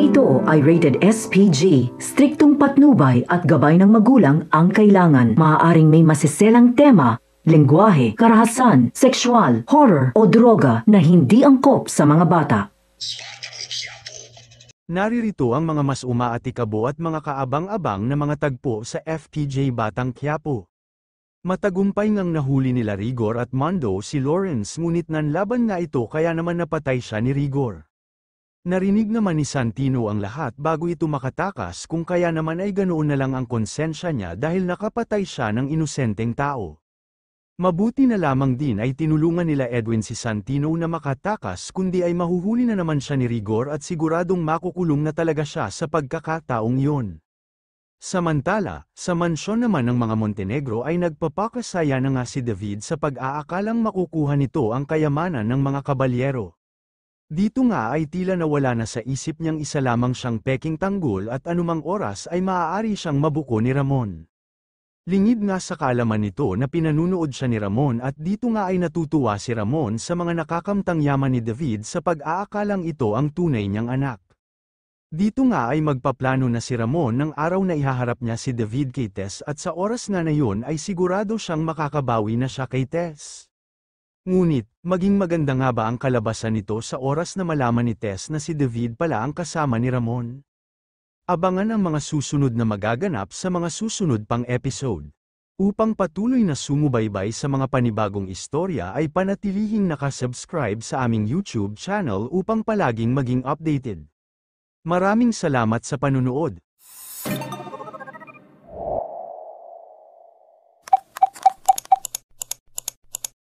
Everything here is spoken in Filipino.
ito ay rated SPG. Striktong patnubay at gabay ng magulang ang kailangan. Maaaring may masiselang tema, lengguwahe, karahasan, sexual, horror o droga na hindi angkop sa mga bata. Naririto ang mga mas umaatikabo at mga kaabang-abang na mga tagpo sa FTJ Batang Quiapo. Matagumpay ngang nahuli nila Rigor at Mondo si Lawrence ngunit nanlaban nga ito kaya naman napatay siya ni Rigor. Narinig naman ni Santino ang lahat bago ito makatakas kung kaya naman ay ganoon na lang ang konsensya niya dahil nakapatay siya ng inusenteng tao. Mabuti na lamang din ay tinulungan nila Edwin si Santino na makatakas kundi ay mahuhuli na naman siya ni Rigor at siguradong makukulong na talaga siya sa pagkakataong iyon. Samantala, sa mansyon naman ng mga Montenegro ay nagpapakasaya na nga si David sa pag-aakalang makukuha nito ang kayamanan ng mga kabalyero. Dito nga ay tila nawala na sa isip niyang isa lamang siyang peking tanggol at anumang oras ay maaari siyang mabuko ni Ramon. Lingid nga sa kalaman nito na pinanunood siya ni Ramon at dito nga ay natutuwa si Ramon sa mga nakakamtang yaman ni David sa pag-aakalang ito ang tunay niyang anak. Dito nga ay magpaplano na si Ramon ng araw na ihaharap niya si David kay Tess at sa oras na na yun ay sigurado siyang makakabawi na siya kay Tess. Ngunit, maging maganda nga ba ang kalabasan nito sa oras na malaman ni Tess na si David pala ang kasama ni Ramon? Abangan ang mga susunod na magaganap sa mga susunod pang episode. Upang patuloy na sumubaybay sa mga panibagong istorya ay panatilihing nakasubscribe sa aming YouTube channel upang palaging maging updated. Maraming salamat sa panunood.